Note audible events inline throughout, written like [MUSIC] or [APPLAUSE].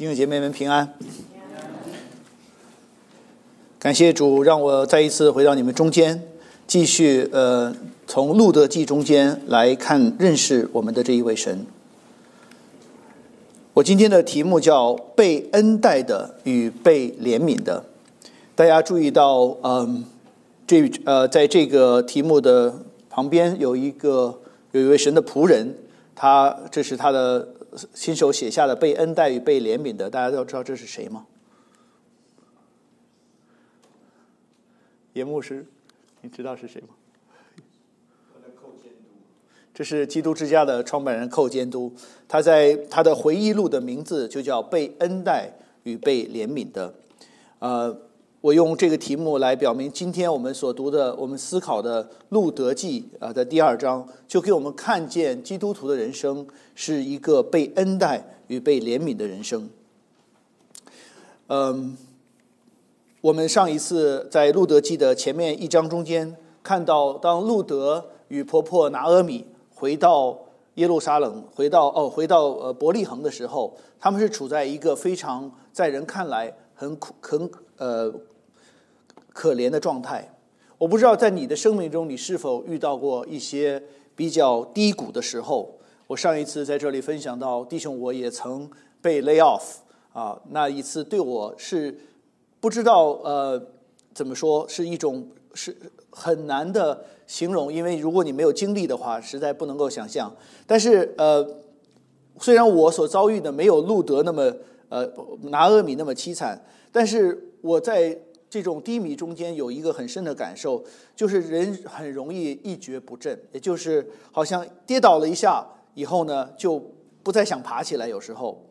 弟兄姐妹们平安，感谢主让我再一次回到你们中间，继续呃，从路德记中间来看认识我们的这一位神。我今天的题目叫“被恩待的与被怜悯的”。大家注意到，嗯，这呃，在这个题目的旁边有一个有一位神的仆人，他这是他的。亲手写下的《被恩待与被怜悯的》，大家都知道这是谁吗？颜牧师，你知道是谁吗？这是基督之家的创办人寇监督，他在他的回忆录的名字就叫《被恩待与被怜悯的》。呃。我用这个题目来表明，今天我们所读的、我们思考的《路德记》啊的第二章，就给我们看见基督徒的人生是一个被恩待与被怜悯的人生。嗯，我们上一次在《路德记》的前面一章中间看到，当路德与婆婆拿阿米回到耶路撒冷，回到哦，回到呃伯利恒的时候，他们是处在一个非常在人看来很苦、很呃。可怜的状态，我不知道在你的生命中，你是否遇到过一些比较低谷的时候。我上一次在这里分享到，弟兄，我也曾被 lay off 啊，那一次对我是不知道呃怎么说，是一种是很难的形容，因为如果你没有经历的话，实在不能够想象。但是呃，虽然我所遭遇的没有路德那么呃拿厄米那么凄惨，但是我在。这种低迷中间有一个很深的感受，就是人很容易一蹶不振，也就是好像跌倒了一下以后呢，就不再想爬起来。有时候，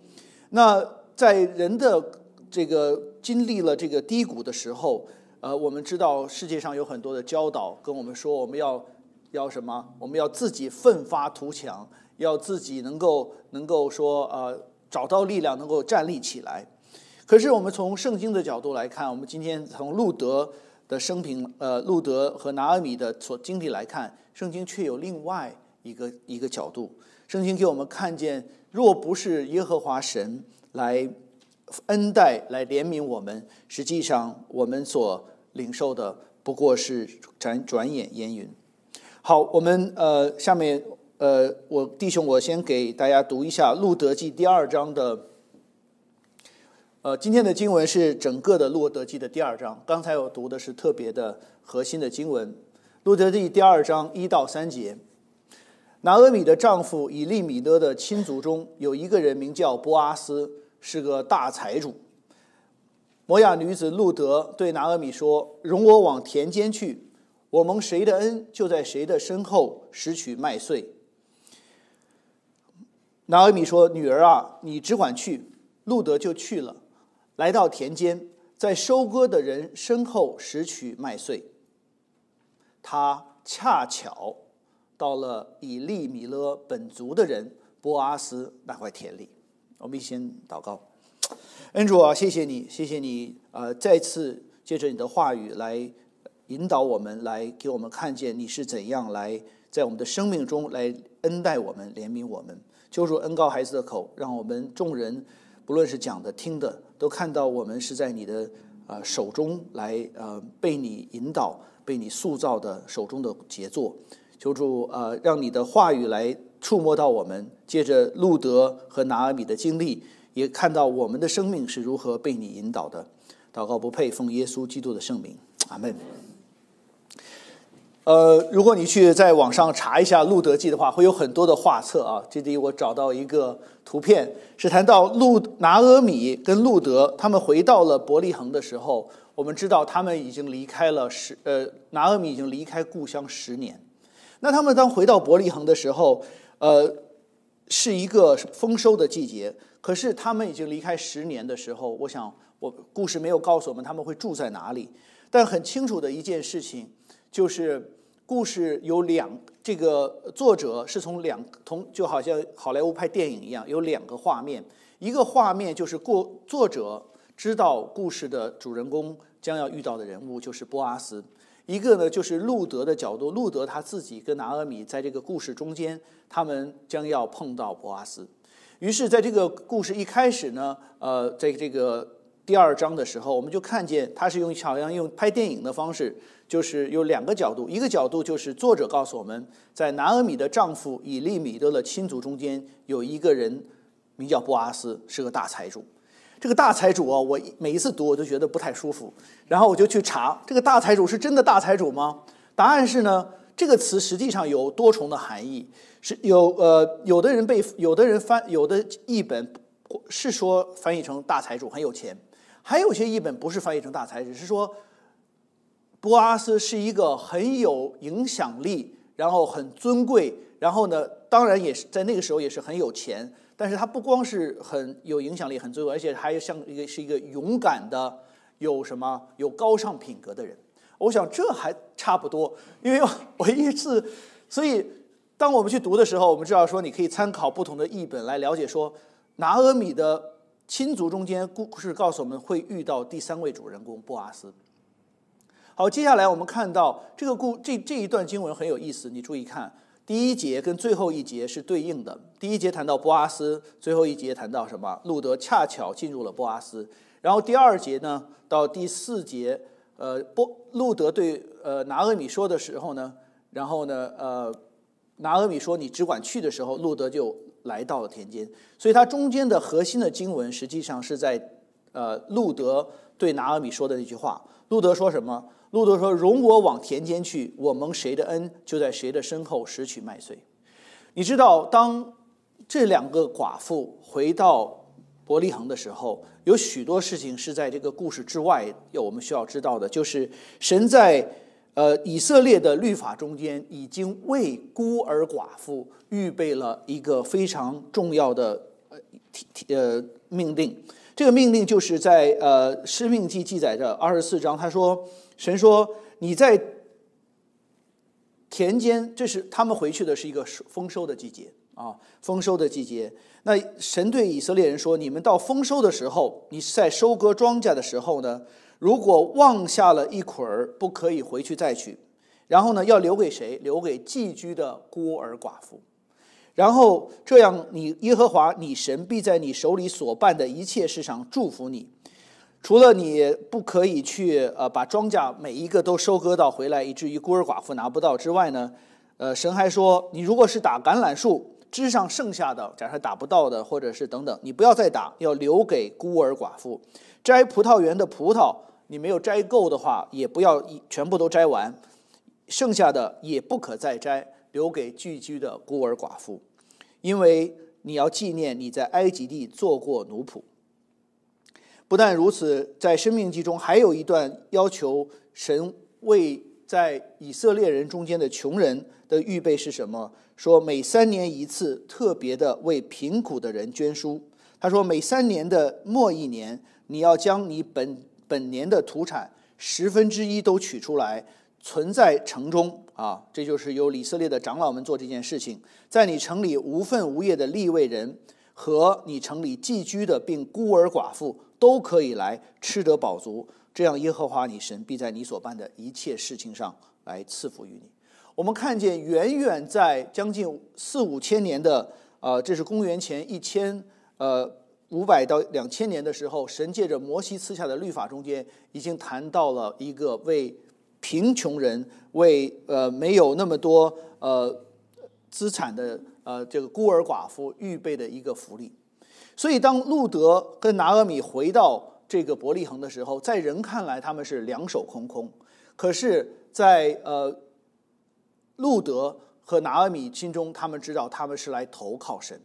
那在人的这个经历了这个低谷的时候，呃，我们知道世界上有很多的教导跟我们说，我们要要什么？我们要自己奋发图强，要自己能够能够说呃找到力量，能够站立起来。可是，我们从圣经的角度来看，我们今天从路德的生平，呃，路德和拿阿米的所经历来看，圣经却有另外一个一个角度。圣经给我们看见，若不是耶和华神来恩待、来怜悯我们，实际上我们所领受的不过是转转眼烟云。好，我们呃，下面呃，我弟兄，我先给大家读一下路德记第二章的。呃，今天的经文是整个的路德记的第二章。刚才我读的是特别的核心的经文，路德记第二章一到三节。拿俄米的丈夫以利米德的亲族中有一个人名叫波阿斯，是个大财主。摩亚女子路德对拿俄米说：“容我往田间去，我蒙谁的恩，就在谁的身后拾取麦穗。”拿俄米说：“女儿啊，你只管去。”路德就去了。来到田间，在收割的人身后拾取麦穗。他恰巧到了以利米勒本族的人波阿斯那块田里。我们一先祷告，恩主啊，谢谢你，谢谢你呃，再次借着你的话语来引导我们，来给我们看见你是怎样来在我们的生命中来恩待我们、怜悯我们、揪住恩高孩子的口，让我们众人。不论是讲的听的，都看到我们是在你的，呃，手中来，呃，被你引导、被你塑造的手中的杰作。求助，呃，让你的话语来触摸到我们。借着路德和拿阿米的经历，也看到我们的生命是如何被你引导的。祷告不配奉耶稣基督的圣名，阿门。呃，如果你去在网上查一下《路德记》的话，会有很多的画册啊。这里我找到一个图片，是谈到路拿阿米跟路德他们回到了伯利恒的时候，我们知道他们已经离开了十呃，拿阿米已经离开故乡十年。那他们当回到伯利恒的时候，呃，是一个丰收的季节。可是他们已经离开十年的时候，我想我故事没有告诉我们他们会住在哪里，但很清楚的一件事情就是。故事有两，这个作者是从两同，就好像好莱坞拍电影一样，有两个画面，一个画面就是过作者知道故事的主人公将要遇到的人物就是波阿斯，一个呢就是路德的角度，路德他自己跟拿俄米在这个故事中间，他们将要碰到波阿斯，于是在这个故事一开始呢，呃，在这个第二章的时候，我们就看见他是用好像用拍电影的方式。就是有两个角度，一个角度就是作者告诉我们，在拿俄米的丈夫以利米德的亲族中间有一个人名叫布阿斯，是个大财主。这个大财主啊，我每一次读我都觉得不太舒服，然后我就去查，这个大财主是真的大财主吗？答案是呢，这个词实际上有多重的含义，是有呃，有的人被有的人翻有的译本是说翻译成大财主很有钱，还有些译本不是翻译成大财主，是说。波阿斯是一个很有影响力，然后很尊贵，然后呢，当然也是在那个时候也是很有钱。但是他不光是很有影响力、很尊贵，而且还有像一个是一个勇敢的，有什么有高尚品格的人。我想这还差不多，因为我一次，所以当我们去读的时候，我们知道说你可以参考不同的译本来了解说拿阿米的亲族中间故事告诉我们会遇到第三位主人公波阿斯。好，接下来我们看到这个故这这一段经文很有意思，你注意看，第一节跟最后一节是对应的。第一节谈到波阿斯，最后一节谈到什么？路德恰巧进入了波阿斯。然后第二节呢到第四节，呃，波路德对呃拿俄米说的时候呢，然后呢呃，拿俄米说你只管去的时候，路德就来到了田间。所以它中间的核心的经文实际上是在，呃，路德对拿俄米说的那句话，路德说什么？路德说：“容我往田间去，我蒙谁的恩，就在谁的身后拾取麦穗。”你知道，当这两个寡妇回到伯利恒的时候，有许多事情是在这个故事之外，要我们需要知道的。就是神在呃以色列的律法中间，已经为孤儿寡妇预备了一个非常重要的呃命呃命令。这个命令就是在呃诗命记记载着二十四章，他说。神说：“你在田间，这是他们回去的是一个丰收的季节啊，丰收的季节。那神对以色列人说：‘你们到丰收的时候，你在收割庄稼的时候呢，如果忘下了一捆儿，不可以回去再取。然后呢，要留给谁？留给寄居的孤儿寡妇。然后这样，你耶和华你神必在你手里所办的一切事上祝福你。’”除了你不可以去呃把庄稼每一个都收割到回来，以至于孤儿寡妇拿不到之外呢，呃，神还说，你如果是打橄榄树枝上剩下的，假设打不到的或者是等等，你不要再打，要留给孤儿寡妇；摘葡萄园的葡萄，你没有摘够的话，也不要一全部都摘完，剩下的也不可再摘，留给聚居的孤儿寡妇，因为你要纪念你在埃及地做过奴仆。不但如此，在《生命记》中还有一段要求神为在以色列人中间的穷人的预备是什么？说每三年一次，特别的为贫苦的人捐书。他说，每三年的末一年，你要将你本本年的土产十分之一都取出来，存在城中。啊，这就是由以色列的长老们做这件事情。在你城里无份无业的立位人。和你城里寄居的并孤儿寡妇都可以来吃得饱足，这样耶和华你神必在你所办的一切事情上来赐福于你。我们看见，远远在将近四五千年的，呃，这是公元前一千呃五百到两千年的时候，神借着摩西赐下的律法中间，已经谈到了一个为贫穷人，为呃没有那么多呃资产的。呃，这个孤儿寡妇预备的一个福利，所以当路德跟拿俄米回到这个伯利恒的时候，在人看来他们是两手空空，可是，在呃路德和拿俄米心中，他们知道他们是来投靠神。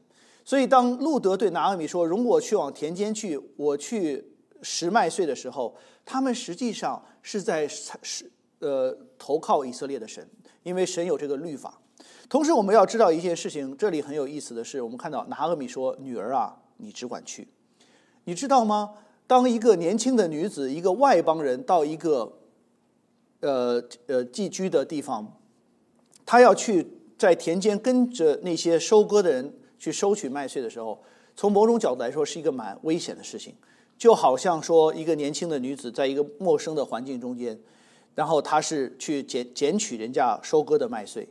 所以当路德对拿俄米说：“如果我去往田间去，我去拾麦穗的时候，他们实际上是在是呃投靠以色列的神，因为神有这个律法。”同时，我们要知道一件事情。这里很有意思的是，我们看到拿俄米说：“女儿啊，你只管去。”你知道吗？当一个年轻的女子，一个外邦人到一个，呃呃寄居的地方，她要去在田间跟着那些收割的人去收取麦穗的时候，从某种角度来说是一个蛮危险的事情。就好像说，一个年轻的女子在一个陌生的环境中间，然后她是去捡捡取人家收割的麦穗。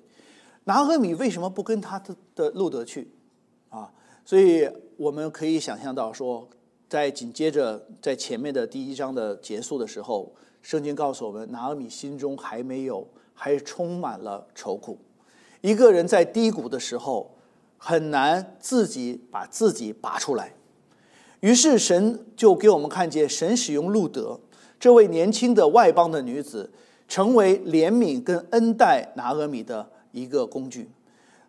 拿俄米为什么不跟他的的路德去，啊？所以我们可以想象到说，在紧接着在前面的第一章的结束的时候，圣经告诉我们，拿俄米心中还没有，还充满了愁苦。一个人在低谷的时候，很难自己把自己拔出来。于是神就给我们看见，神使用路德这位年轻的外邦的女子，成为怜悯跟恩待拿俄米的。一个工具，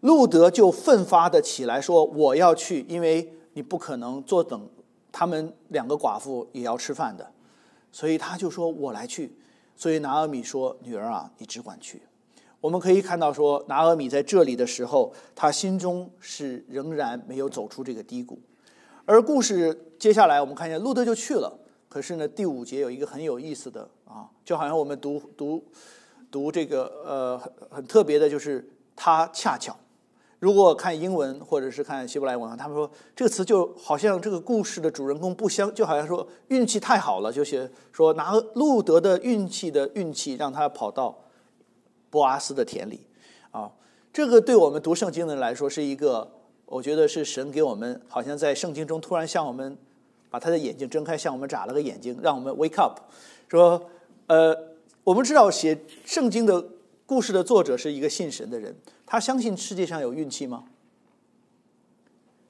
路德就奋发的起来说：“我要去，因为你不可能坐等他们两个寡妇也要吃饭的，所以他就说我来去。”所以拿厄米说：“女儿啊，你只管去。”我们可以看到说，拿厄米在这里的时候，他心中是仍然没有走出这个低谷。而故事接下来，我们看见路德就去了。可是呢，第五节有一个很有意思的啊，就好像我们读读。读这个呃很很特别的，就是他恰巧，如果看英文或者是看希伯来文，他们说这个词就好像这个故事的主人公不相，就好像说运气太好了，就写说拿路德的运气的运气，让他跑到博阿斯的田里啊。这个对我们读圣经的人来说，是一个我觉得是神给我们好像在圣经中突然向我们把他的眼睛睁开，向我们眨了个眼睛，让我们 wake up，说呃。我们知道写圣经的故事的作者是一个信神的人，他相信世界上有运气吗？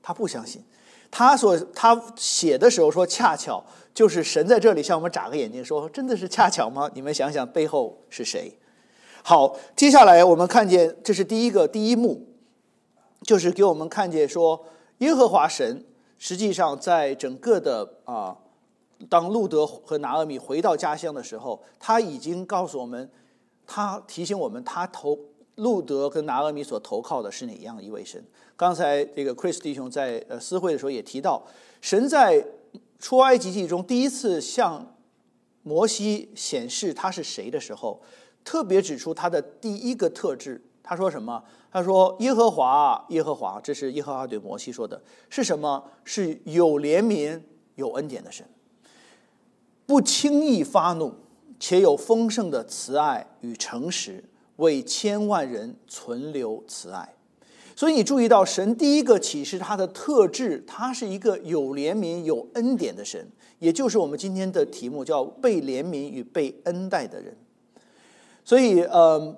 他不相信。他所他写的时候说，恰巧就是神在这里向我们眨个眼睛，说真的是恰巧吗？你们想想背后是谁？好，接下来我们看见这是第一个第一幕，就是给我们看见说耶和华神实际上在整个的啊。当路德和拿俄米回到家乡的时候，他已经告诉我们，他提醒我们，他投路德跟拿俄米所投靠的是哪样一位神？刚才这个 Chris 弟兄在呃私会的时候也提到，神在出埃及记中第一次向摩西显示他是谁的时候，特别指出他的第一个特质。他说什么？他说耶和华，耶和华，这是耶和华对摩西说的是什么？是有怜悯、有恩典的神。不轻易发怒，且有丰盛的慈爱与诚实，为千万人存留慈爱。所以你注意到，神第一个启示他的特质，他是一个有怜悯、有恩典的神，也就是我们今天的题目，叫被怜悯与被恩待的人。所以，呃，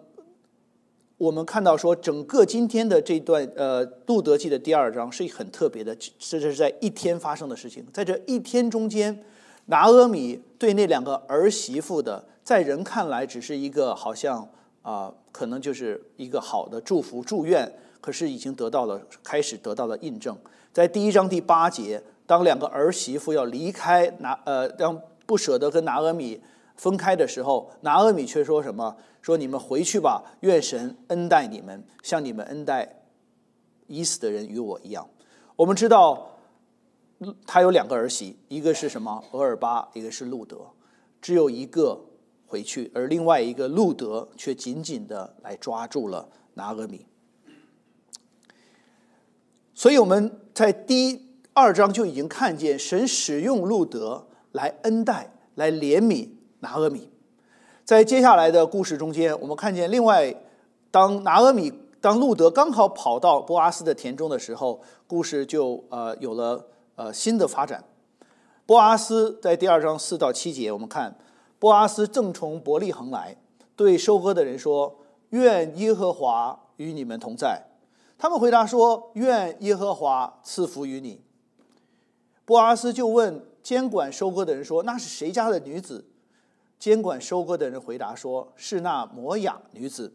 我们看到说，整个今天的这段，呃，路德记的第二章是很特别的，这是在一天发生的事情，在这一天中间。拿阿米对那两个儿媳妇的，在人看来只是一个好像啊，可能就是一个好的祝福祝愿，可是已经得到了开始得到了印证。在第一章第八节，当两个儿媳妇要离开拿呃，当不舍得跟拿阿米分开的时候，拿阿米却说什么：“说你们回去吧，愿神恩待你们，像你们恩待已死的人与我一样。”我们知道。他有两个儿媳，一个是什么？俄尔巴，一个是路德，只有一个回去，而另外一个路德却紧紧的来抓住了拿俄米。所以我们在第二章就已经看见神使用路德来恩待、来怜悯拿俄米。在接下来的故事中间，我们看见另外，当拿俄米当路德刚好跑到波阿斯的田中的时候，故事就呃有了。呃，新的发展。波阿斯在第二章四到七节，我们看波阿斯正从伯利恒来，对收割的人说：“愿耶和华与你们同在。”他们回答说：“愿耶和华赐福于你。”波阿斯就问监管收割的人说：“那是谁家的女子？”监管收割的人回答说：“是那摩雅女子，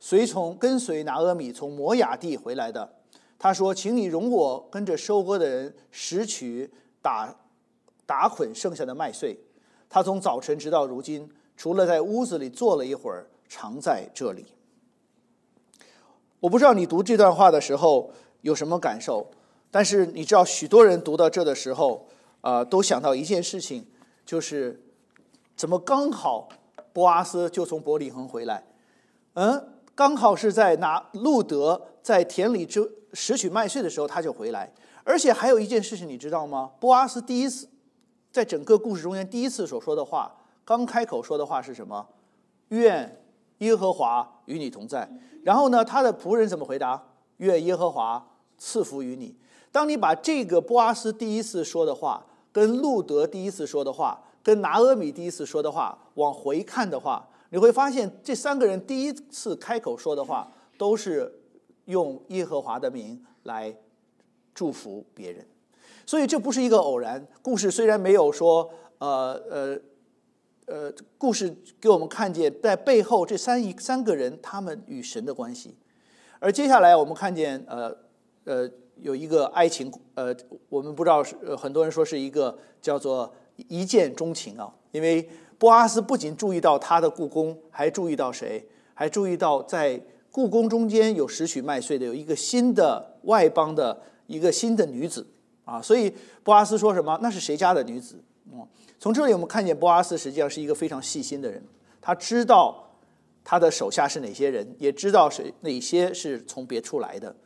随从跟随拿俄米从摩雅地回来的。”他说：“请你容我跟着收割的人拾取打打捆剩下的麦穗。”他从早晨直到如今，除了在屋子里坐了一会儿，常在这里。我不知道你读这段话的时候有什么感受，但是你知道，许多人读到这的时候，啊，都想到一件事情，就是怎么刚好波阿斯就从伯利恒回来？嗯，刚好是在拿路德。在田里就拾取麦穗的时候，他就回来。而且还有一件事情，你知道吗？波阿斯第一次在整个故事中间第一次所说的话，刚开口说的话是什么？愿耶和华与你同在。然后呢，他的仆人怎么回答？愿耶和华赐福于你。当你把这个波阿斯第一次说的话，跟路德第一次说的话，跟拿阿米第一次说的话往回看的话，你会发现这三个人第一次开口说的话都是。用耶和华的名来祝福别人，所以这不是一个偶然故事。虽然没有说，呃呃呃，故事给我们看见在背后这三一三个人他们与神的关系。而接下来我们看见，呃呃，有一个爱情，呃，我们不知道是很多人说是一个叫做一见钟情啊。因为波阿斯不仅注意到他的故宫，还注意到谁？还注意到在。故宫中间有拾取麦穗的，有一个新的外邦的一个新的女子啊，所以波阿斯说什么？那是谁家的女子？嗯，从这里我们看见波阿斯实际上是一个非常细心的人，他知道他的手下是哪些人，也知道谁哪些是从别处来的。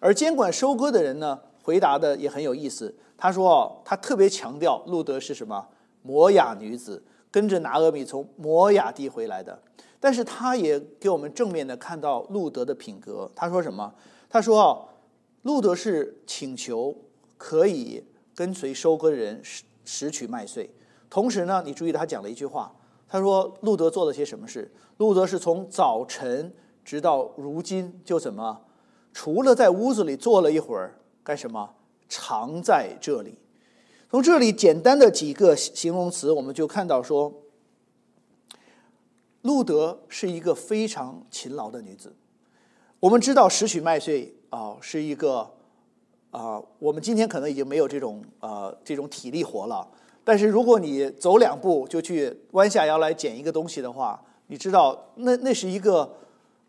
而监管收割的人呢，回答的也很有意思。他说，他特别强调路德是什么摩雅女子，跟着拿俄米从摩雅地回来的。但是他也给我们正面的看到路德的品格。他说什么？他说：“路德是请求可以跟随收割人拾拾取麦穗。”同时呢，你注意到他讲了一句话。他说：“路德做了些什么事？”路德是从早晨直到如今，就怎么除了在屋子里坐了一会儿，干什么？常在这里。从这里简单的几个形容词，我们就看到说。路德是一个非常勤劳的女子。我们知道拾取麦穗啊，是一个啊，我们今天可能已经没有这种呃这种体力活了。但是如果你走两步就去弯下腰来捡一个东西的话，你知道那那是一个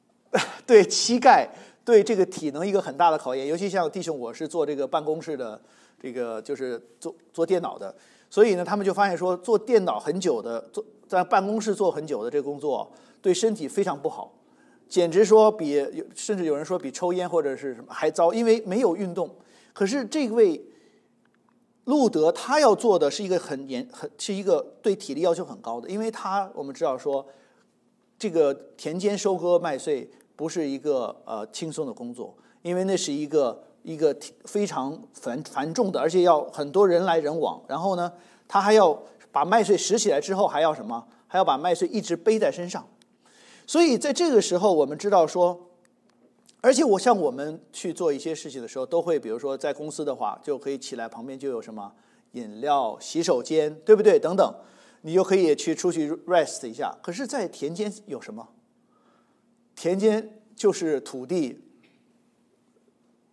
[LAUGHS] 对膝盖、对这个体能一个很大的考验。尤其像弟兄，我是做这个办公室的，这个就是做做电脑的，所以呢，他们就发现说做电脑很久的做。在办公室坐很久的这工作对身体非常不好，简直说比甚至有人说比抽烟或者是什么还糟，因为没有运动。可是这位路德他要做的是一个很严很是一个对体力要求很高的，因为他我们知道说，这个田间收割麦穗不是一个呃轻松的工作，因为那是一个一个非常繁繁重的，而且要很多人来人往，然后呢，他还要。把麦穗拾起来之后，还要什么？还要把麦穗一直背在身上。所以，在这个时候，我们知道说，而且我像我们去做一些事情的时候，都会，比如说在公司的话，就可以起来旁边就有什么饮料、洗手间，对不对？等等，你就可以去出去 rest 一下。可是，在田间有什么？田间就是土地，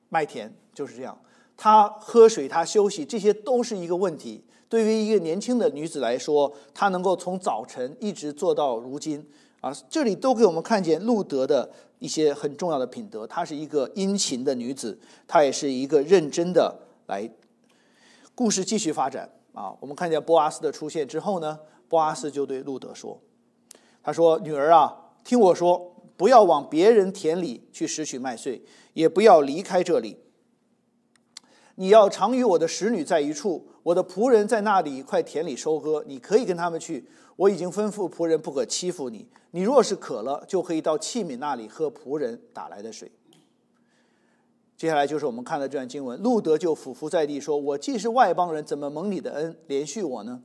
麦田就是这样。他喝水，他休息，这些都是一个问题。对于一个年轻的女子来说，她能够从早晨一直做到如今啊，这里都给我们看见路德的一些很重要的品德。她是一个殷勤的女子，她也是一个认真的来。故事继续发展啊，我们看见波阿斯的出现之后呢，波阿斯就对路德说：“他说，女儿啊，听我说，不要往别人田里去拾取麦穗，也不要离开这里。你要常与我的使女在一处。”我的仆人在那里一块田里收割，你可以跟他们去。我已经吩咐仆人不可欺负你。你若是渴了，就可以到器皿那里喝仆人打来的水。接下来就是我们看的这段经文：路德就俯伏在地说：“我既是外邦人，怎么蒙你的恩连续我呢？”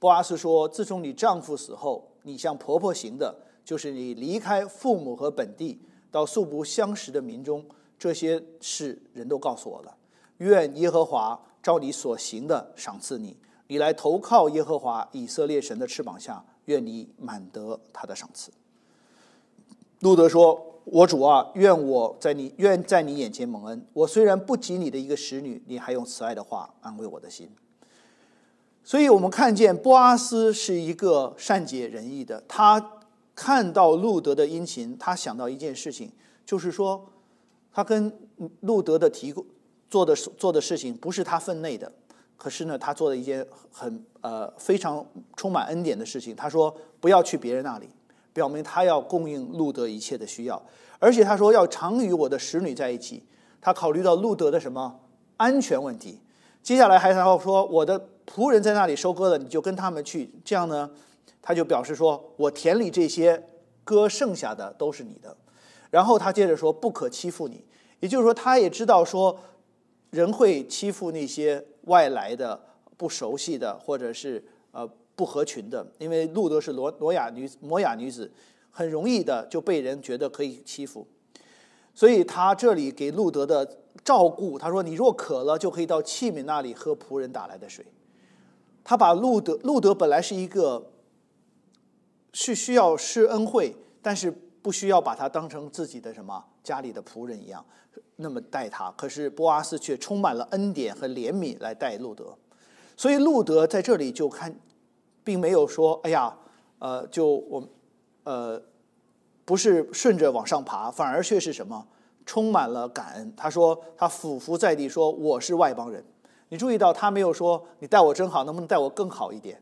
波阿斯说：“自从你丈夫死后，你向婆婆行的，就是你离开父母和本地，到素不相识的民中，这些事人都告诉我了。愿耶和华。”照你所行的赏赐你，你来投靠耶和华以色列神的翅膀下，愿你满得他的赏赐。路德说：“我主啊，愿我在你愿在你眼前蒙恩。我虽然不及你的一个使女，你还用慈爱的话安慰我的心。”所以，我们看见波阿斯是一个善解人意的。他看到路德的殷勤，他想到一件事情，就是说，他跟路德的提供。做的做的事情不是他分内的，可是呢，他做了一件很呃非常充满恩典的事情。他说不要去别人那里，表明他要供应路德一切的需要，而且他说要常与我的使女在一起。他考虑到路德的什么安全问题，接下来还要说我的仆人在那里收割了，你就跟他们去。这样呢，他就表示说我田里这些割剩下的都是你的。然后他接着说不可欺负你，也就是说他也知道说。人会欺负那些外来的、不熟悉的，或者是呃不合群的，因为路德是罗罗亚女摩雅女子，很容易的就被人觉得可以欺负。所以他这里给路德的照顾，他说：“你若渴了，就可以到器皿那里喝仆人打来的水。”他把路德路德本来是一个是需要施恩惠，但是不需要把他当成自己的什么。家里的仆人一样，那么待他。可是波阿斯却充满了恩典和怜悯来待路德，所以路德在这里就看，并没有说“哎呀，呃，就我，呃，不是顺着往上爬，反而却是什么，充满了感恩。”他说：“他俯伏在地说，我是外邦人。你注意到他没有说‘你待我真好，能不能待我更好一点’。”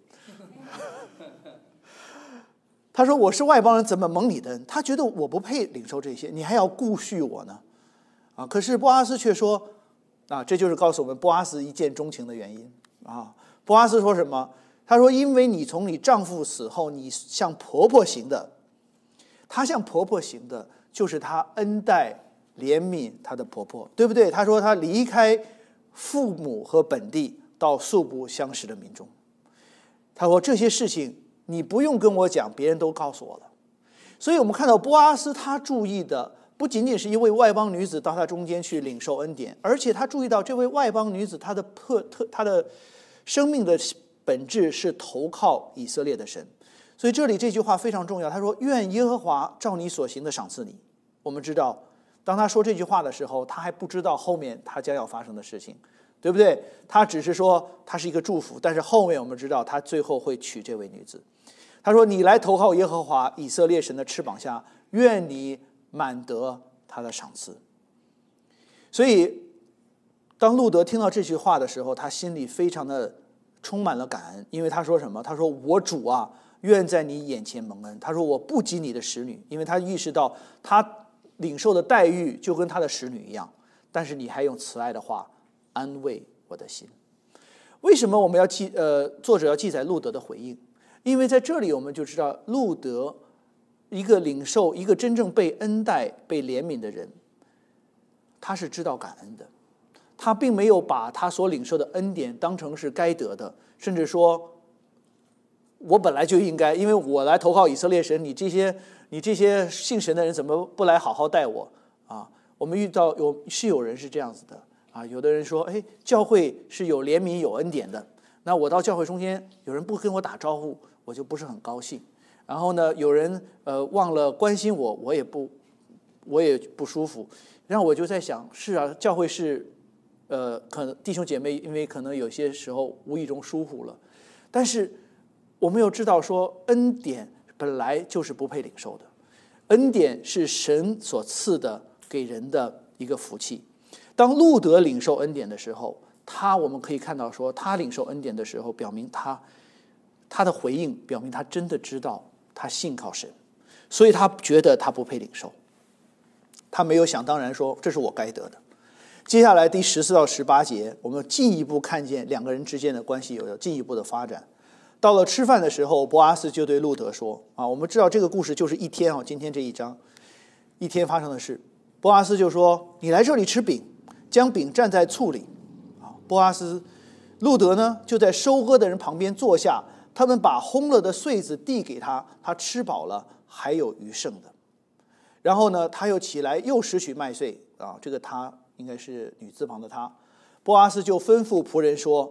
他说：“我是外邦人，怎么蒙你的恩？他觉得我不配领受这些，你还要顾恤我呢，啊！可是波阿斯却说，啊，这就是告诉我们波阿斯一见钟情的原因啊。波阿斯说什么？他说：因为你从你丈夫死后，你像婆婆型的，她像婆婆型的，就是她恩待怜悯她的婆婆，对不对？他说她离开父母和本地，到素不相识的民众，他说这些事情。”你不用跟我讲，别人都告诉我了。所以我们看到波阿斯他注意的不仅仅是一位外邦女子到他中间去领受恩典，而且他注意到这位外邦女子她的特特她的生命的本质是投靠以色列的神。所以这里这句话非常重要，他说：“愿耶和华照你所行的赏赐你。”我们知道，当他说这句话的时候，他还不知道后面他将要发生的事情。对不对？他只是说他是一个祝福，但是后面我们知道他最后会娶这位女子。他说：“你来投靠耶和华以色列神的翅膀下，愿你满得他的赏赐。”所以，当路德听到这句话的时候，他心里非常的充满了感恩，因为他说什么？他说：“我主啊，愿在你眼前蒙恩。”他说：“我不及你的使女，因为他意识到他领受的待遇就跟他的使女一样，但是你还用慈爱的话。”安慰我的心。为什么我们要记？呃，作者要记载路德的回应，因为在这里我们就知道，路德一个领受、一个真正被恩待、被怜悯的人，他是知道感恩的。他并没有把他所领受的恩典当成是该得的，甚至说，我本来就应该，因为我来投靠以色列神，你这些、你这些信神的人怎么不来好好待我啊？我们遇到有是有人是这样子的。啊，有的人说，哎，教会是有怜悯、有恩典的。那我到教会中间，有人不跟我打招呼，我就不是很高兴。然后呢，有人呃忘了关心我，我也不我也不舒服。然后我就在想，是啊，教会是呃，可能弟兄姐妹，因为可能有些时候无意中疏忽了。但是我们又知道，说恩典本来就是不配领受的。恩典是神所赐的，给人的一个福气。当路德领受恩典的时候，他我们可以看到说，他领受恩典的时候，表明他他的回应表明他真的知道他信靠神，所以他觉得他不配领受，他没有想当然说这是我该得的。接下来第十四到十八节，我们进一步看见两个人之间的关系有了进一步的发展。到了吃饭的时候，博阿斯就对路德说：“啊，我们知道这个故事就是一天啊，今天这一章一天发生的事。”博阿斯就说：“你来这里吃饼。”将饼蘸在醋里，啊，波阿斯，路德呢就在收割的人旁边坐下。他们把烘了的穗子递给他，他吃饱了，还有余剩的。然后呢，他又起来，又拾取麦穗。啊，这个他应该是女字旁的他。波阿斯就吩咐仆人说，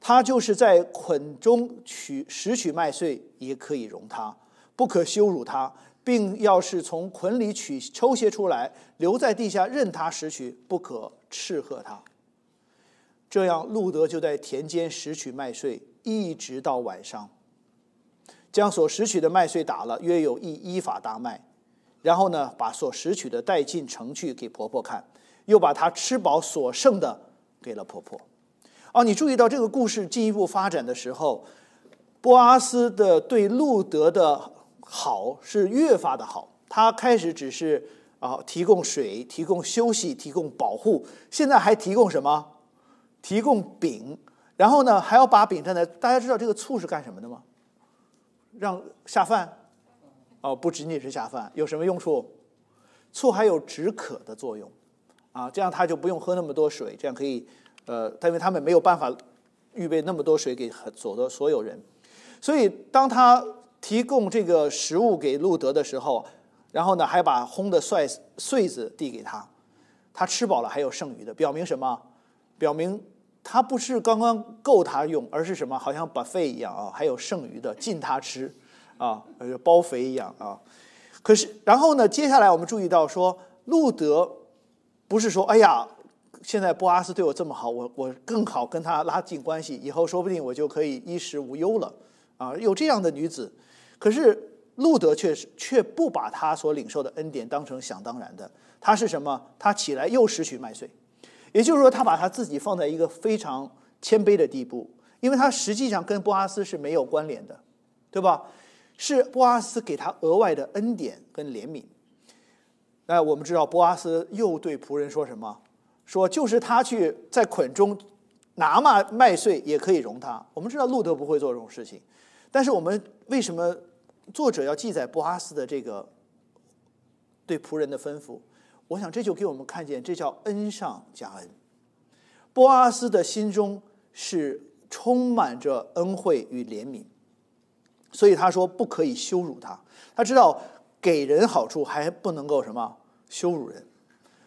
他就是在捆中取拾取麦穗，也可以容他，不可羞辱他。并要是从捆里取抽些出来，留在地下任他拾取，不可斥喝他。这样，路德就在田间拾取麦穗，一直到晚上，将所拾取的麦穗打了约有一一法大麦，然后呢，把所拾取的带进城去给婆婆看，又把她吃饱所剩的给了婆婆。哦，你注意到这个故事进一步发展的时候，波阿斯的对路德的。好是越发的好，他开始只是啊提供水、提供休息、提供保护，现在还提供什么？提供饼，然后呢还要把饼站在。大家知道这个醋是干什么的吗？让下饭。哦，不仅仅是下饭，有什么用处？醋还有止渴的作用，啊，这样他就不用喝那么多水，这样可以，呃，但因为他们没有办法预备那么多水给所的所有人，所以当他。提供这个食物给路德的时候，然后呢，还把烘的碎穗子递给他，他吃饱了还有剩余的，表明什么？表明他不是刚刚够他用，而是什么？好像把肺一样啊，还有剩余的，尽他吃，啊，包肥一样啊。可是，然后呢，接下来我们注意到说，路德不是说，哎呀，现在波阿斯对我这么好，我我更好跟他拉近关系，以后说不定我就可以衣食无忧了啊。有这样的女子。可是路德却是却不把他所领受的恩典当成想当然的，他是什么？他起来又拾取麦穗，也就是说，他把他自己放在一个非常谦卑的地步，因为他实际上跟波阿斯是没有关联的，对吧？是波阿斯给他额外的恩典跟怜悯。那我们知道波阿斯又对仆人说什么？说就是他去在捆中拿嘛麦穗也可以容他。我们知道路德不会做这种事情，但是我们为什么？作者要记载波阿斯的这个对仆人的吩咐，我想这就给我们看见，这叫恩上加恩。波阿斯的心中是充满着恩惠与怜悯，所以他说不可以羞辱他。他知道给人好处还不能够什么羞辱人。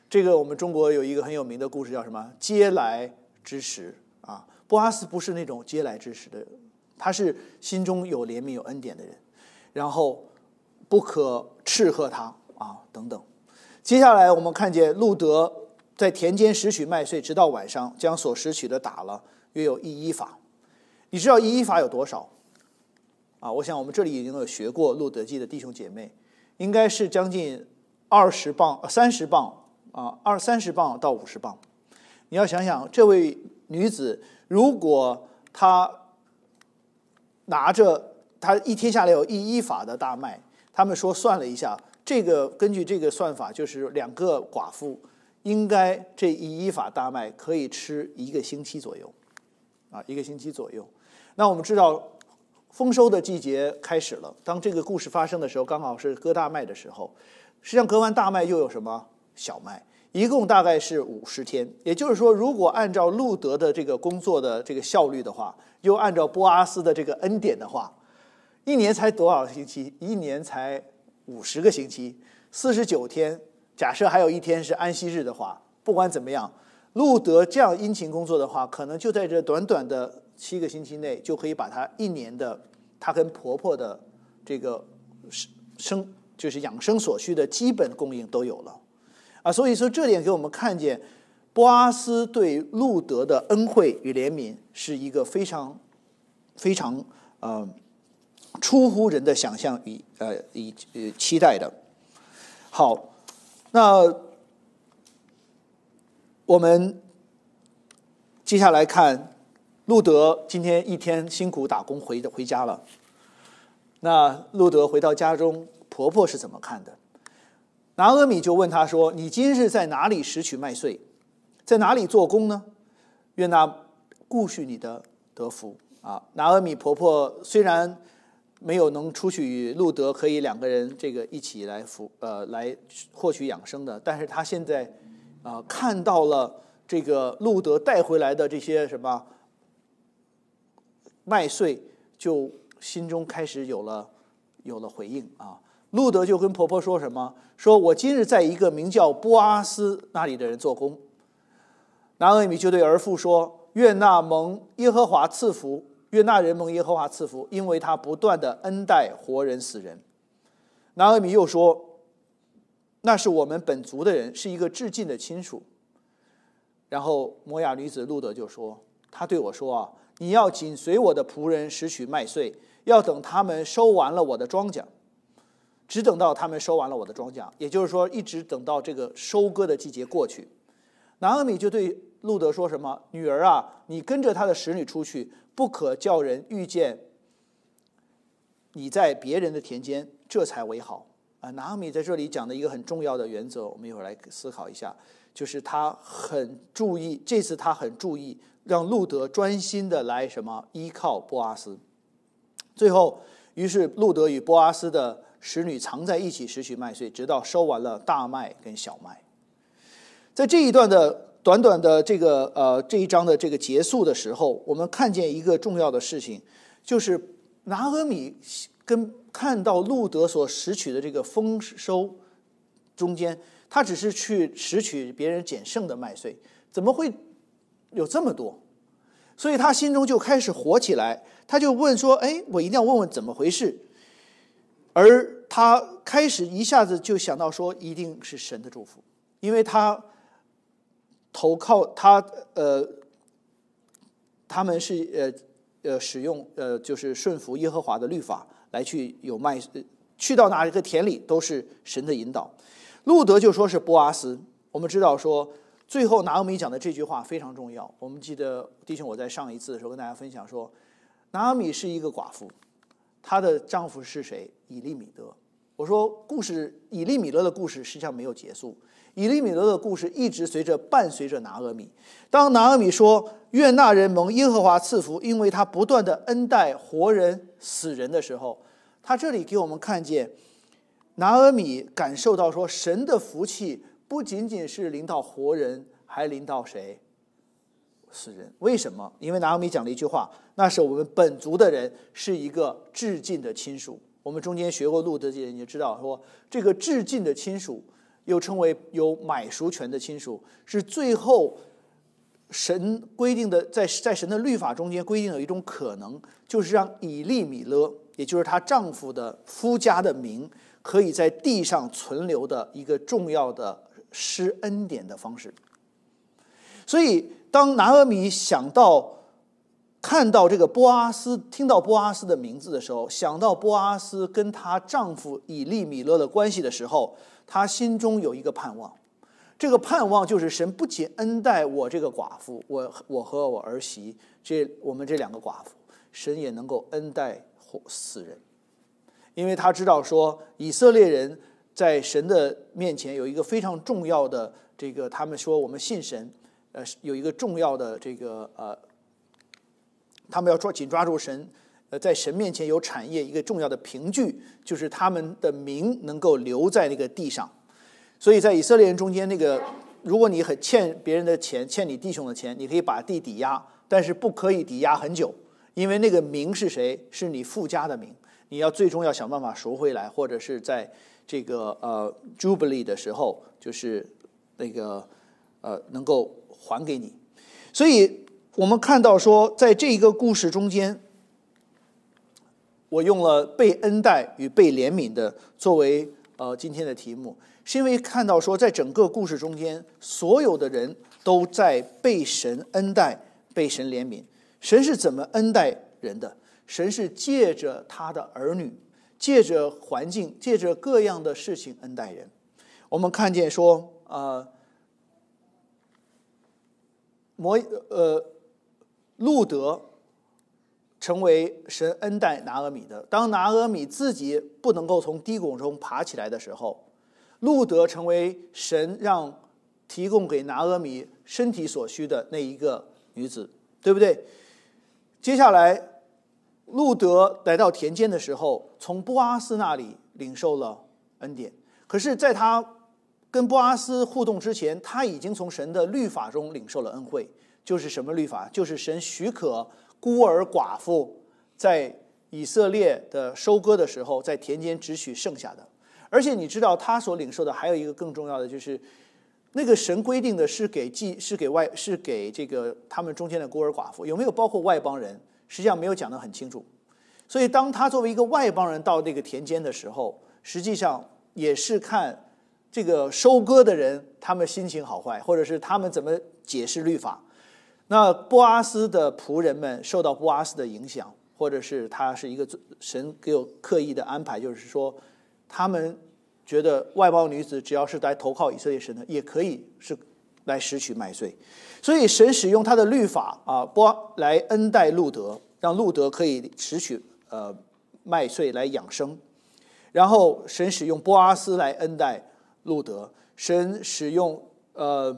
这个我们中国有一个很有名的故事叫什么“嗟来之食”啊？波阿斯不是那种嗟来之食的人，他是心中有怜悯、有恩典的人。然后，不可斥喝他啊等等。接下来我们看见路德在田间拾取麦穗，直到晚上，将所拾取的打了约有一一法。你知道一一法有多少？啊，我想我们这里已经有学过《路德记》的弟兄姐妹，应该是将近二十磅、三十磅啊，二三十磅到五十磅。你要想想，这位女子如果她拿着。他一天下来有一一法的大麦，他们说算了一下，这个根据这个算法，就是两个寡妇应该这一一法大麦可以吃一个星期左右，啊，一个星期左右。那我们知道，丰收的季节开始了。当这个故事发生的时候，刚好是割大麦的时候。实际上割完大麦又有什么小麦？一共大概是五十天。也就是说，如果按照路德的这个工作的这个效率的话，又按照波阿斯的这个恩典的话。一年才多少星期？一年才五十个星期，四十九天。假设还有一天是安息日的话，不管怎么样，路德这样殷勤工作的话，可能就在这短短的七个星期内，就可以把他一年的他跟婆婆的这个生就是养生所需的基本供应都有了啊。所以说，这点给我们看见，波阿斯对路德的恩惠与怜悯是一个非常非常嗯。出乎人的想象与呃以呃期待的，好，那我们接下来看路德今天一天辛苦打工回的回家了。那路德回到家中，婆婆是怎么看的？拿阿米就问他说：“你今日在哪里拾取麦穗，在哪里做工呢？愿那顾恤你的德福啊！”拿阿米婆婆虽然。没有能出去路德可以两个人这个一起来服呃来获取养生的，但是他现在啊看到了这个路德带回来的这些什么麦穗，就心中开始有了有了回应啊。路德就跟婆婆说什么：“说我今日在一个名叫波阿斯那里的人做工。”拿俄米就对儿妇说：“愿那蒙耶和华赐福。”约那人蒙耶和华赐福，因为他不断的恩待活人死人。拿俄米又说：“那是我们本族的人，是一个致敬的亲属。”然后摩亚女子路德就说：“他对我说啊，你要紧随我的仆人拾取麦穗，要等他们收完了我的庄稼，只等到他们收完了我的庄稼，也就是说，一直等到这个收割的季节过去。”拿俄米就对路德说什么：“女儿啊，你跟着他的使女出去。”不可叫人遇见你在别人的田间，这才为好啊！拿米在这里讲的一个很重要的原则，我们一会儿来思考一下。就是他很注意，这次他很注意，让路德专心的来什么依靠波阿斯。最后，于是路德与波阿斯的使女藏在一起拾取麦穗，直到收完了大麦跟小麦。在这一段的。短短的这个呃这一章的这个结束的时候，我们看见一个重要的事情，就是拿俄米跟看到路德所拾取的这个丰收中间，他只是去拾取别人捡剩的麦穗，怎么会有这么多？所以他心中就开始活起来，他就问说：“哎，我一定要问问怎么回事。”而他开始一下子就想到说，一定是神的祝福，因为他。投靠他，呃，他们是呃呃使用呃就是顺服耶和华的律法来去有卖，去到哪一个田里都是神的引导。路德就说是波阿斯，我们知道说最后拿俄米讲的这句话非常重要。我们记得弟兄，我在上一次的时候跟大家分享说，拿俄米是一个寡妇，她的丈夫是谁？以利米勒。我说故事以利米勒的故事实际上没有结束。以利米勒的故事一直随着伴随着拿俄米。当拿俄米说“愿那人蒙耶和华赐福，因为他不断的恩待活人、死人”的时候，他这里给我们看见，拿俄米感受到说，神的福气不仅仅是临到活人，还临到谁？死人？为什么？因为拿俄米讲了一句话：“那是我们本族的人，是一个至敬的亲属。”我们中间学过路德记，你就知道说，这个至敬的亲属。又称为有买赎权的亲属，是最后神规定的，在在神的律法中间规定有一种可能，就是让以利米勒，也就是她丈夫的夫家的名，可以在地上存留的一个重要的施恩典的方式。所以，当拿俄米想到看到这个波阿斯，听到波阿斯的名字的时候，想到波阿斯跟她丈夫以利米勒的关系的时候。他心中有一个盼望，这个盼望就是神不仅恩待我这个寡妇，我我和我儿媳这我们这两个寡妇，神也能够恩待死人，因为他知道说以色列人在神的面前有一个非常重要的这个，他们说我们信神，呃，有一个重要的这个呃，他们要抓紧抓住神。在神面前有产业，一个重要的凭据就是他们的名能够留在那个地上。所以在以色列人中间，那个如果你很欠别人的钱，欠你弟兄的钱，你可以把地抵押，但是不可以抵押很久，因为那个名是谁，是你附加的名，你要最终要想办法赎回来，或者是在这个呃 jubilee 的时候，就是那个呃能够还给你。所以我们看到说，在这一个故事中间。我用了“被恩待与被怜悯”的作为呃今天的题目，是因为看到说在整个故事中间，所有的人都在被神恩待、被神怜悯。神是怎么恩待人的？神是借着他的儿女，借着环境，借着各样的事情恩待人。我们看见说，呃，摩呃路德。成为神恩待拿俄米的，当拿俄米自己不能够从低谷中爬起来的时候，路德成为神让提供给拿俄米身体所需的那一个女子，对不对？接下来，路德来到田间的时候，从波阿斯那里领受了恩典。可是，在他跟波阿斯互动之前，他已经从神的律法中领受了恩惠。就是什么律法？就是神许可。孤儿寡妇在以色列的收割的时候，在田间只取剩下的，而且你知道他所领受的还有一个更重要的，就是那个神规定的是给祭是给外是给这个他们中间的孤儿寡妇，有没有包括外邦人？实际上没有讲的很清楚。所以当他作为一个外邦人到那个田间的时候，实际上也是看这个收割的人他们心情好坏，或者是他们怎么解释律法。那波阿斯的仆人们受到波阿斯的影响，或者是他是一个神给我刻意的安排，就是说他们觉得外邦女子只要是来投靠以色列神的，也可以是来拾取麦穗。所以神使用他的律法啊，波来恩待路德，让路德可以拾取呃麦穗来养生。然后神使用波阿斯来恩待路德，神使用呃，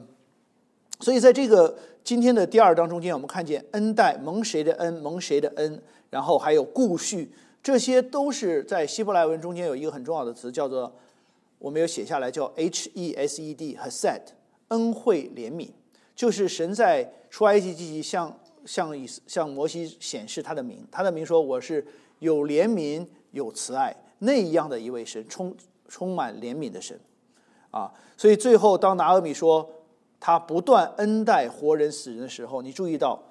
所以在这个。今天的第二章中间，我们看见恩戴蒙谁的恩，蒙谁的恩，然后还有顾序，这些都是在希伯来文中间有一个很重要的词，叫做我没有写下来，叫 h e s e d 和 set 恩惠怜悯，就是神在出埃及记向向以向摩西显示他的名，他的名说我是有怜悯有慈爱那样的一位神，充充满怜悯的神啊，所以最后当拿阿米说。他不断恩待活人死人的时候，你注意到，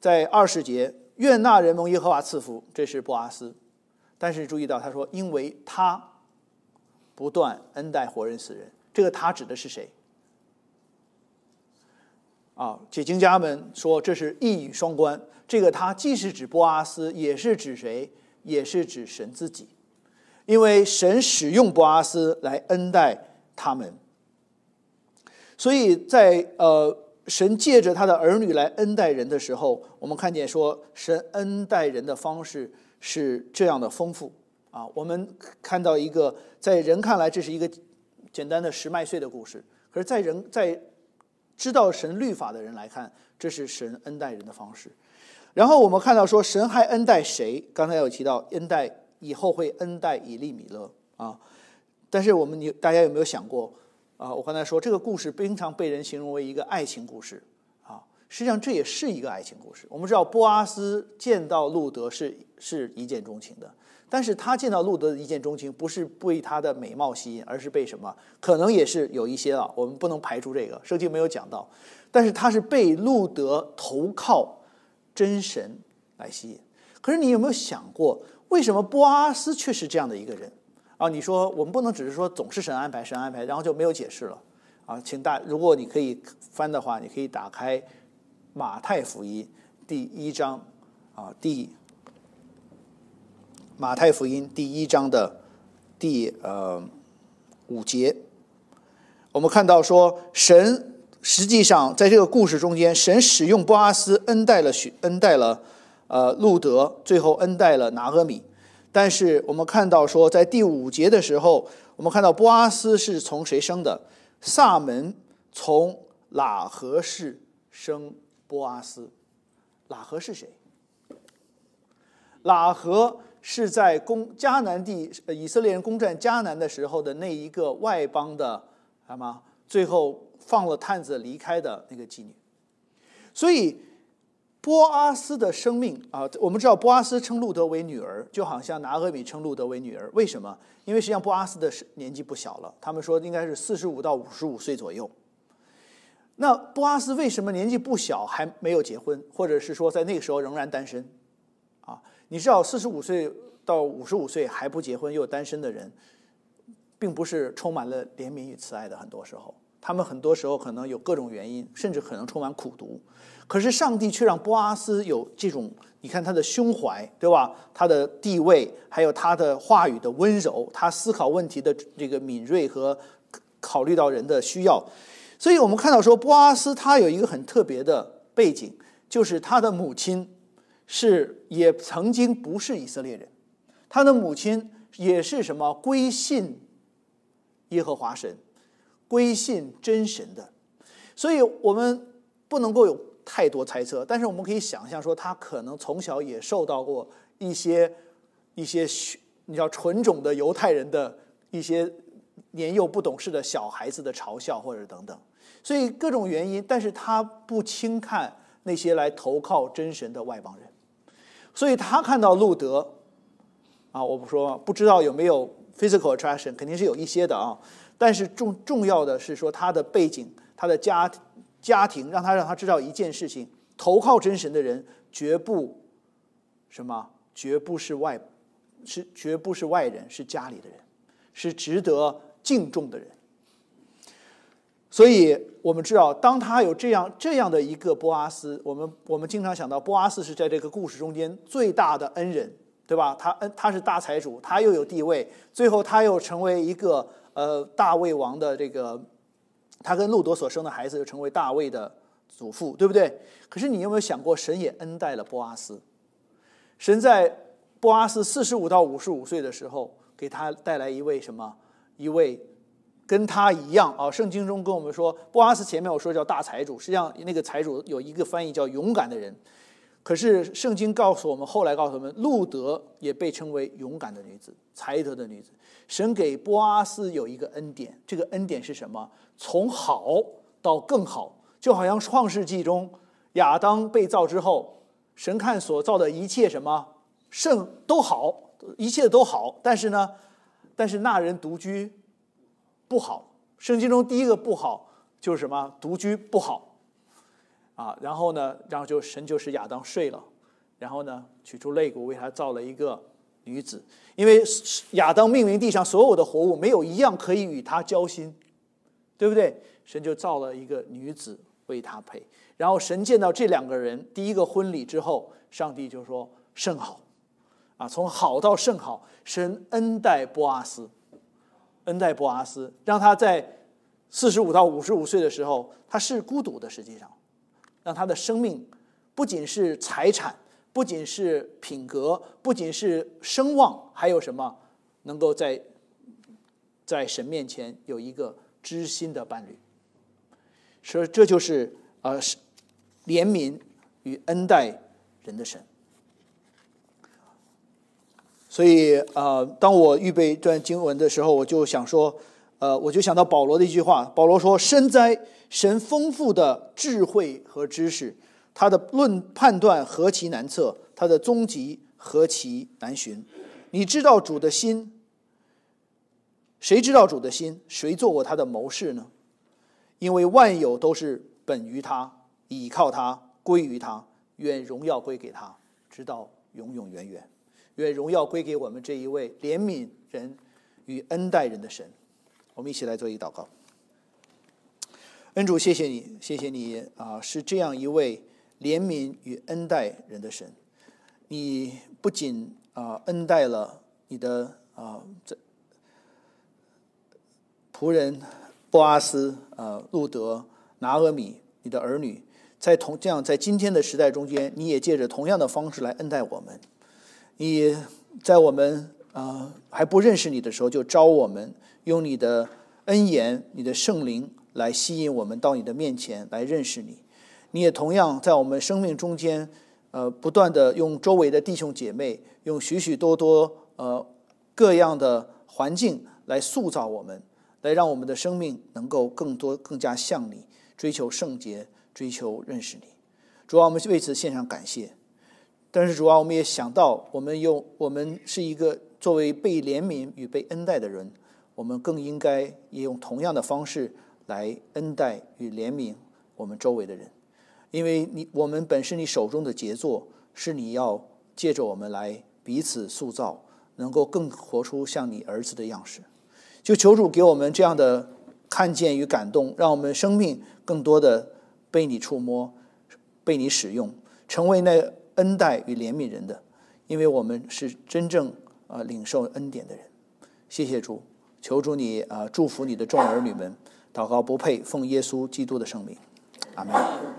在二十节愿那人蒙耶和华赐福，这是布阿斯。但是注意到他说，因为他不断恩待活人死人，这个他指的是谁？啊，解经家们说这是一语双关，这个他既是指布阿斯，也是指谁？也是指神自己，因为神使用布阿斯来恩待他们。所以在呃，神借着他的儿女来恩待人的时候，我们看见说神恩待人的方式是这样的丰富啊。我们看到一个在人看来这是一个简单的十麦穗的故事，可是，在人在知道神律法的人来看，这是神恩待人的方式。然后我们看到说神还恩待谁？刚才有提到恩待以后会恩待以利米勒啊。但是我们你大家有没有想过？啊，我刚才说这个故事经常被人形容为一个爱情故事，啊，实际上这也是一个爱情故事。我们知道波阿斯见到路德是是一见钟情的，但是他见到路德的一见钟情不是被他的美貌吸引，而是被什么？可能也是有一些啊，我们不能排除这个圣经没有讲到，但是他是被路德投靠真神来吸引。可是你有没有想过，为什么波阿斯却是这样的一个人？啊，你说我们不能只是说总是神安排，神安排，然后就没有解释了啊？请大，如果你可以翻的话，你可以打开马太福音第一章啊，第马太福音第一章的第呃五节，我们看到说神实际上在这个故事中间，神使用波阿斯恩待了许恩待了呃路德，最后恩待了拿阿米。但是我们看到说，在第五节的时候，我们看到波阿斯是从谁生的？萨门从喇合氏生波阿斯？喇合是谁？喇合是在攻迦南地以色列人攻占迦南的时候的那一个外邦的，什么？最后放了探子离开的那个妓女。所以。波阿斯的生命啊，我们知道波阿斯称路德为女儿，就好像拿俄米称路德为女儿。为什么？因为实际上波阿斯的年纪不小了，他们说应该是四十五到五十五岁左右。那波阿斯为什么年纪不小还没有结婚，或者是说在那个时候仍然单身？啊，你知道四十五岁到五十五岁还不结婚又单身的人，并不是充满了怜悯与慈爱的，很多时候。他们很多时候可能有各种原因，甚至可能充满苦毒，可是上帝却让波阿斯有这种，你看他的胸怀，对吧？他的地位，还有他的话语的温柔，他思考问题的这个敏锐和考虑到人的需要。所以我们看到说，波阿斯他有一个很特别的背景，就是他的母亲是也曾经不是以色列人，他的母亲也是什么归信耶和华神。归信真神的，所以我们不能够有太多猜测。但是我们可以想象说，他可能从小也受到过一些一些，你知道纯种的犹太人的一些年幼不懂事的小孩子的嘲笑或者等等。所以各种原因，但是他不轻看那些来投靠真神的外邦人。所以他看到路德啊，我不说不知道有没有 physical attraction，肯定是有一些的啊。但是重重要的是说他的背景，他的家家庭让他让他知道一件事情：投靠真神的人绝不什么，绝不是外是绝不是外人，是家里的人，是值得敬重的人。所以，我们知道，当他有这样这样的一个波阿斯，我们我们经常想到波阿斯是在这个故事中间最大的恩人，对吧？他恩他是大财主，他又有地位，最后他又成为一个。呃，大卫王的这个，他跟路德所生的孩子就成为大卫的祖父，对不对？可是你有没有想过，神也恩待了波阿斯？神在波阿斯四十五到五十五岁的时候，给他带来一位什么？一位跟他一样啊，圣经中跟我们说，波阿斯前面我说叫大财主，实际上那个财主有一个翻译叫勇敢的人。可是圣经告诉我们，后来告诉我们，路德也被称为勇敢的女子、才德的女子。神给波阿斯有一个恩典，这个恩典是什么？从好到更好，就好像创世纪中亚当被造之后，神看所造的一切什么，圣都好，一切都好。但是呢，但是那人独居不好。圣经中第一个不好就是什么？独居不好。啊，然后呢，然后就神就是亚当睡了，然后呢，取出肋骨为他造了一个女子，因为亚当命名地上所有的活物，没有一样可以与他交心，对不对？神就造了一个女子为他配。然后神见到这两个人，第一个婚礼之后，上帝就说甚好，啊，从好到甚好，神恩待波阿斯，恩待波阿斯，让他在四十五到五十五岁的时候，他是孤独的，实际上。让他的生命不仅是财产，不仅是品格，不仅是声望，还有什么能够在在神面前有一个知心的伴侣？所以这就是呃，怜悯与恩待人的神。所以呃，当我预备一段经文的时候，我就想说，呃，我就想到保罗的一句话，保罗说：“身灾。”神丰富的智慧和知识，他的论判断何其难测，他的终极何其难寻。你知道主的心，谁知道主的心？谁做过他的谋士呢？因为万有都是本于他，倚靠他，归于他，愿荣耀归给他，直到永永远远。愿荣耀归给我们这一位怜悯人与恩待人的神。我们一起来做一祷告。恩主，谢谢你，谢谢你啊！是这样一位怜悯与恩待人的神，你不仅啊恩待了你的啊这仆人波阿斯、啊路德、拿俄米，你的儿女，在同这样在今天的时代中间，你也借着同样的方式来恩待我们。你在我们啊还不认识你的时候，就招我们，用你的恩言，你的圣灵。来吸引我们到你的面前来认识你，你也同样在我们生命中间，呃，不断的用周围的弟兄姐妹，用许许多多呃各样的环境来塑造我们，来让我们的生命能够更多、更加像你，追求圣洁，追求认识你。主啊，我们为此献上感谢。但是主啊，我们也想到，我们用我们是一个作为被怜悯与被恩待的人，我们更应该也用同样的方式。来恩待与怜悯我们周围的人，因为你我们本是你手中的杰作，是你要借着我们来彼此塑造，能够更活出像你儿子的样式。就求主给我们这样的看见与感动，让我们生命更多的被你触摸、被你使用，成为那恩待与怜悯人的，因为我们是真正啊领受恩典的人。谢谢主，求主你啊祝福你的众儿女们。祷告不配奉耶稣基督的圣名，阿门。